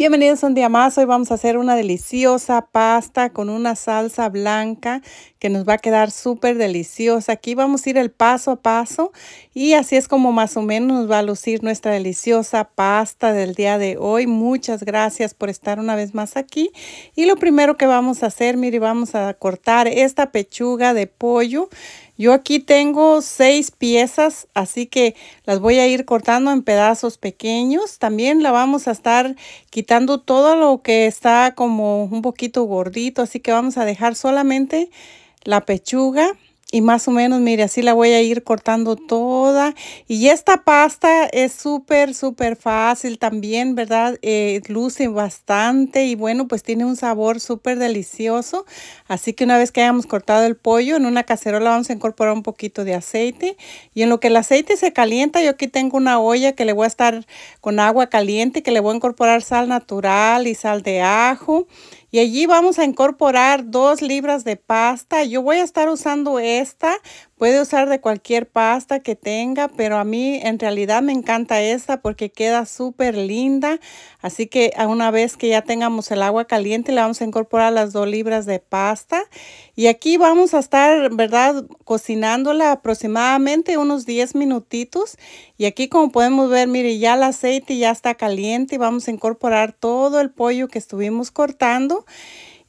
Bienvenidos un día más. Hoy vamos a hacer una deliciosa pasta con una salsa blanca que nos va a quedar súper deliciosa. Aquí vamos a ir el paso a paso y así es como más o menos nos va a lucir nuestra deliciosa pasta del día de hoy. Muchas gracias por estar una vez más aquí. Y lo primero que vamos a hacer, mire, vamos a cortar esta pechuga de pollo. Yo aquí tengo seis piezas, así que las voy a ir cortando en pedazos pequeños. También la vamos a estar quitando todo lo que está como un poquito gordito, así que vamos a dejar solamente la pechuga. Y más o menos, mire, así la voy a ir cortando toda. Y esta pasta es súper, súper fácil también, ¿verdad? Eh, luce bastante y bueno, pues tiene un sabor súper delicioso. Así que una vez que hayamos cortado el pollo, en una cacerola vamos a incorporar un poquito de aceite. Y en lo que el aceite se calienta, yo aquí tengo una olla que le voy a estar con agua caliente, que le voy a incorporar sal natural y sal de ajo y allí vamos a incorporar dos libras de pasta. Yo voy a estar usando esta Puede usar de cualquier pasta que tenga, pero a mí en realidad me encanta esta porque queda súper linda. Así que una vez que ya tengamos el agua caliente, le vamos a incorporar las dos libras de pasta. Y aquí vamos a estar, ¿verdad? Cocinándola aproximadamente unos 10 minutitos. Y aquí como podemos ver, mire, ya el aceite ya está caliente y vamos a incorporar todo el pollo que estuvimos cortando.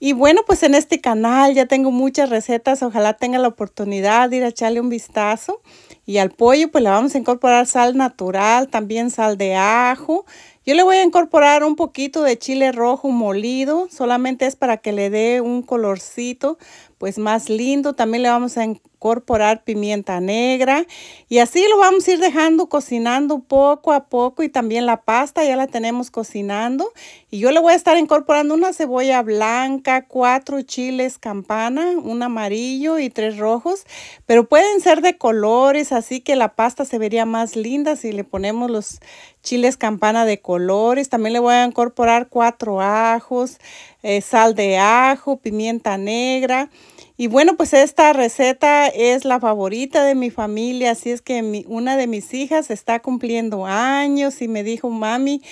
Y bueno, pues en este canal ya tengo muchas recetas. Ojalá tenga la oportunidad de ir a echarle un vistazo. Y al pollo pues le vamos a incorporar sal natural, también sal de ajo. Yo le voy a incorporar un poquito de chile rojo molido. Solamente es para que le dé un colorcito, pues más lindo. También le vamos a incorporar pimienta negra y así lo vamos a ir dejando cocinando poco a poco y también la pasta ya la tenemos cocinando y yo le voy a estar incorporando una cebolla blanca, cuatro chiles campana, un amarillo y tres rojos, pero pueden ser de colores, así que la pasta se vería más linda si le ponemos los chiles campana de colores. También le voy a incorporar cuatro ajos, eh, sal de ajo, pimienta negra. Y bueno, pues esta receta es la favorita de mi familia, así es que una de mis hijas está cumpliendo años y me dijo, mami,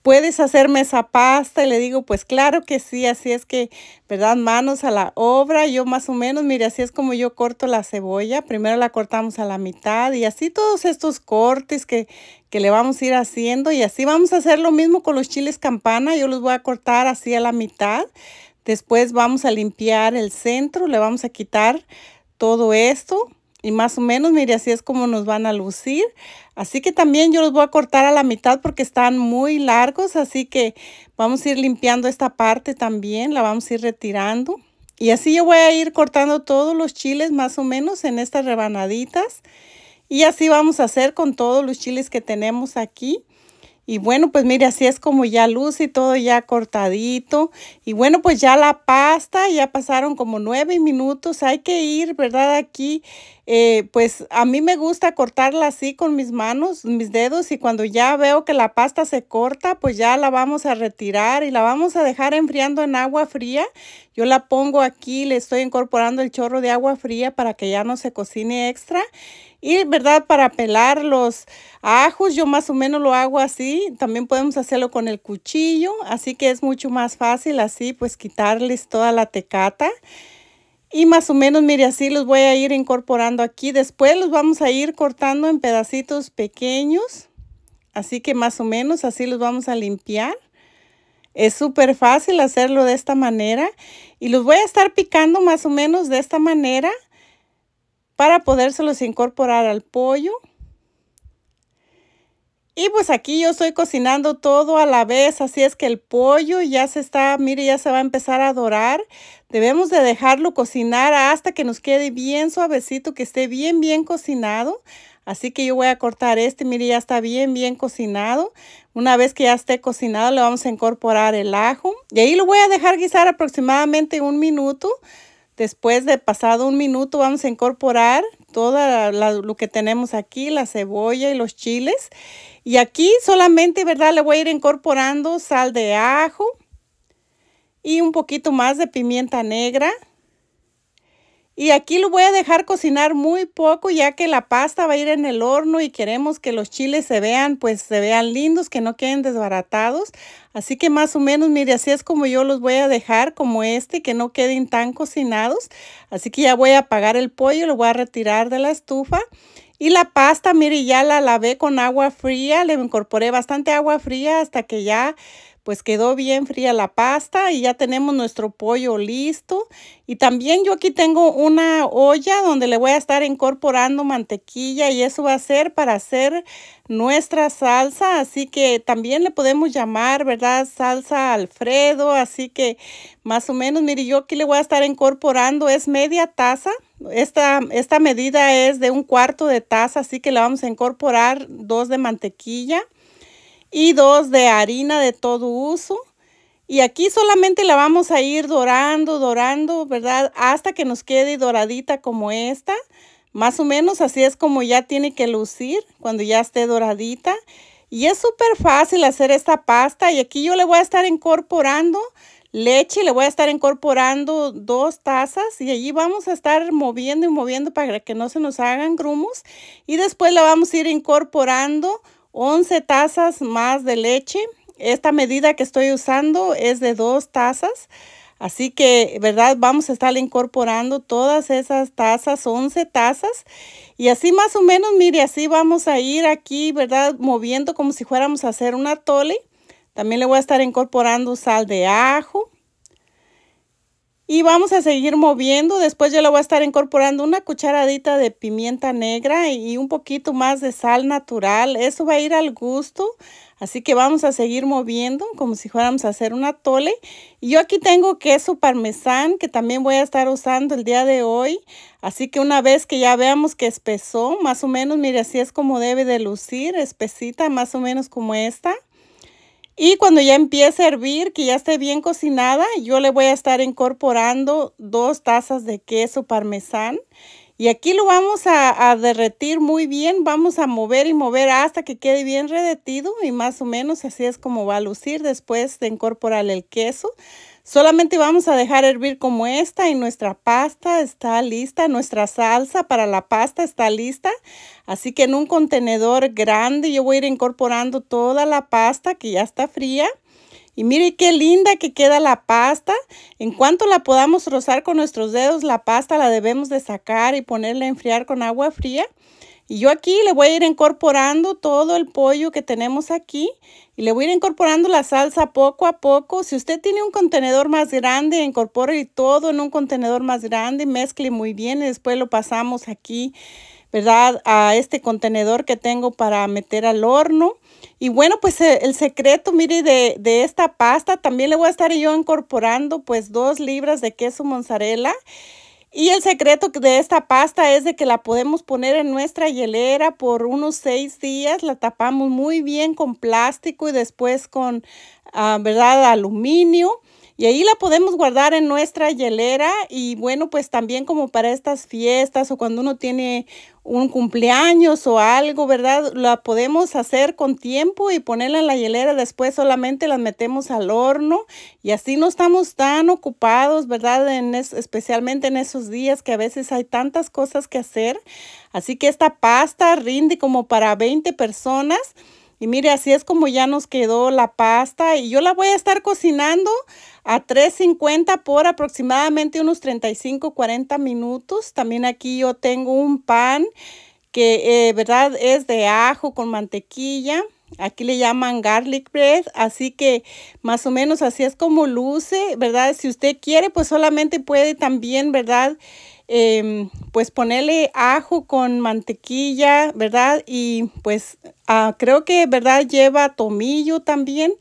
¿puedes hacerme esa pasta? Y le digo, pues claro que sí, así es que, ¿verdad? Manos a la obra, yo más o menos, mire, así es como yo corto la cebolla, primero la cortamos a la mitad y así todos estos cortes que, que le vamos a ir haciendo y así vamos a hacer lo mismo con los chiles campana, yo los voy a cortar así a la mitad Después vamos a limpiar el centro, le vamos a quitar todo esto. Y más o menos, mire, así es como nos van a lucir. Así que también yo los voy a cortar a la mitad porque están muy largos. Así que vamos a ir limpiando esta parte también. La vamos a ir retirando. Y así yo voy a ir cortando todos los chiles más o menos en estas rebanaditas. Y así vamos a hacer con todos los chiles que tenemos aquí. Y bueno, pues mire, así es como ya luz y todo ya cortadito. Y bueno, pues ya la pasta, ya pasaron como nueve minutos. Hay que ir, ¿verdad? Aquí, eh, pues a mí me gusta cortarla así con mis manos, mis dedos. Y cuando ya veo que la pasta se corta, pues ya la vamos a retirar y la vamos a dejar enfriando en agua fría. Yo la pongo aquí, le estoy incorporando el chorro de agua fría para que ya no se cocine extra. Y, ¿verdad? Para pelar los ajos, yo más o menos lo hago así. También podemos hacerlo con el cuchillo, así que es mucho más fácil así, pues quitarles toda la tecata. Y más o menos, mire, así los voy a ir incorporando aquí. Después los vamos a ir cortando en pedacitos pequeños. Así que más o menos así los vamos a limpiar. Es súper fácil hacerlo de esta manera. Y los voy a estar picando más o menos de esta manera para podérselos incorporar al pollo. Y pues aquí yo estoy cocinando todo a la vez, así es que el pollo ya se está, mire, ya se va a empezar a dorar. Debemos de dejarlo cocinar hasta que nos quede bien suavecito, que esté bien, bien cocinado. Así que yo voy a cortar este, mire, ya está bien, bien cocinado. Una vez que ya esté cocinado, le vamos a incorporar el ajo. Y ahí lo voy a dejar guisar aproximadamente un minuto. Después de pasado un minuto vamos a incorporar todo lo que tenemos aquí, la cebolla y los chiles. Y aquí solamente, ¿verdad? Le voy a ir incorporando sal de ajo y un poquito más de pimienta negra. Y aquí lo voy a dejar cocinar muy poco ya que la pasta va a ir en el horno y queremos que los chiles se vean, pues se vean lindos, que no queden desbaratados. Así que más o menos, mire, así es como yo los voy a dejar, como este, que no queden tan cocinados. Así que ya voy a apagar el pollo, lo voy a retirar de la estufa. Y la pasta, mire, ya la lavé con agua fría, le incorporé bastante agua fría hasta que ya pues quedó bien fría la pasta y ya tenemos nuestro pollo listo. Y también yo aquí tengo una olla donde le voy a estar incorporando mantequilla y eso va a ser para hacer nuestra salsa. Así que también le podemos llamar, ¿verdad? Salsa Alfredo. Así que más o menos, mire, yo aquí le voy a estar incorporando, es media taza. Esta, esta medida es de un cuarto de taza, así que le vamos a incorporar dos de mantequilla y dos de harina de todo uso. Y aquí solamente la vamos a ir dorando, dorando, ¿verdad? Hasta que nos quede doradita como esta. Más o menos así es como ya tiene que lucir cuando ya esté doradita. Y es súper fácil hacer esta pasta y aquí yo le voy a estar incorporando leche, le voy a estar incorporando dos tazas y allí vamos a estar moviendo y moviendo para que no se nos hagan grumos. Y después la vamos a ir incorporando 11 tazas más de leche. Esta medida que estoy usando es de 2 tazas. Así que, ¿verdad? Vamos a estar incorporando todas esas tazas, 11 tazas. Y así más o menos, mire, así vamos a ir aquí, ¿verdad? Moviendo como si fuéramos a hacer una tole, También le voy a estar incorporando sal de ajo. Y vamos a seguir moviendo. Después yo le voy a estar incorporando una cucharadita de pimienta negra y un poquito más de sal natural. Eso va a ir al gusto. Así que vamos a seguir moviendo como si fuéramos a hacer una tole. Y yo aquí tengo queso parmesán que también voy a estar usando el día de hoy. Así que una vez que ya veamos que espesó, más o menos, mire, así es como debe de lucir, espesita, más o menos como esta. Y cuando ya empiece a hervir, que ya esté bien cocinada, yo le voy a estar incorporando dos tazas de queso parmesán. Y aquí lo vamos a, derretir muy bien, vamos a mover y mover hasta que quede bien redetido y más o menos así es como va a lucir después de incorporar el queso. Solamente vamos a dejar hervir como esta y nuestra pasta está lista, nuestra salsa para la pasta está lista. Así que en un contenedor grande yo voy a ir incorporando toda la pasta que ya está fría. Y mire qué linda que queda la pasta. En cuanto la podamos rozar con nuestros dedos, la pasta la debemos de sacar y ponerla a enfriar con agua fría. Y yo aquí le voy a ir incorporando todo el pollo que tenemos aquí y le voy a ir incorporando la salsa poco a poco. Si usted tiene un contenedor más grande, incorpore todo en un contenedor más grande, mezcle muy bien y después lo pasamos aquí, ¿verdad? A este contenedor que tengo para meter al horno. Y bueno, pues eh, el secreto, mire, de, esta pasta, también le voy a estar yo incorporando pues dos libras de queso mozzarella. Y el secreto de esta pasta es de que la podemos poner en nuestra hielera por unos seis días. La tapamos muy bien con plástico y después con, ah, ¿verdad?, aluminio. Y ahí la podemos guardar en nuestra hielera y bueno, pues también como para estas fiestas o cuando uno tiene un cumpleaños o algo, ¿verdad? La podemos hacer con tiempo y ponerla en la hielera, después solamente las metemos al horno y así no estamos tan ocupados, ¿verdad? En especialmente en esos días que a veces hay tantas cosas que hacer. Así que esta pasta rinde como para 20 personas. Y mire, así es como ya nos quedó la pasta y yo la voy a estar cocinando a 3.50 por aproximadamente unos 35, 40 minutos. También aquí yo tengo un pan que, eh, ¿verdad? Es de ajo con mantequilla. Aquí le llaman garlic bread, así que más o menos así es como luce, ¿verdad? Si usted quiere, pues solamente puede también, ¿verdad? Em, pues ponerle ajo con mantequilla, ¿verdad? Y pues ah, creo que, ¿verdad? Lleva tomillo también.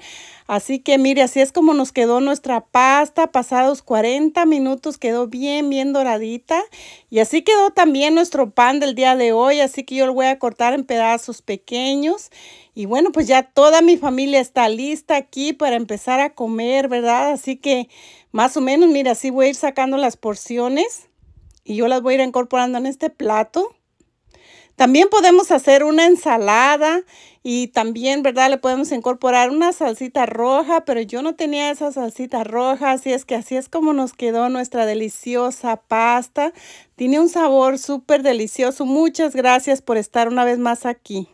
Así que mire, así es como nos quedó nuestra pasta. Pasados 40 minutos quedó bien, bien doradita. Y así quedó también nuestro pan del día de hoy. Así que yo lo voy a cortar en pedazos pequeños. Y bueno, pues ya toda mi familia está lista aquí para empezar a comer, ¿verdad? Así que más o menos, mira, así voy a ir sacando las porciones y yo las voy a ir incorporando en este plato. También podemos hacer una ensalada y también, ¿verdad? Le podemos incorporar una salsita roja, pero yo no tenía esa salsita roja, así es que así es como nos quedó nuestra deliciosa pasta. Tiene un sabor súper delicioso. Muchas gracias por estar una vez más aquí.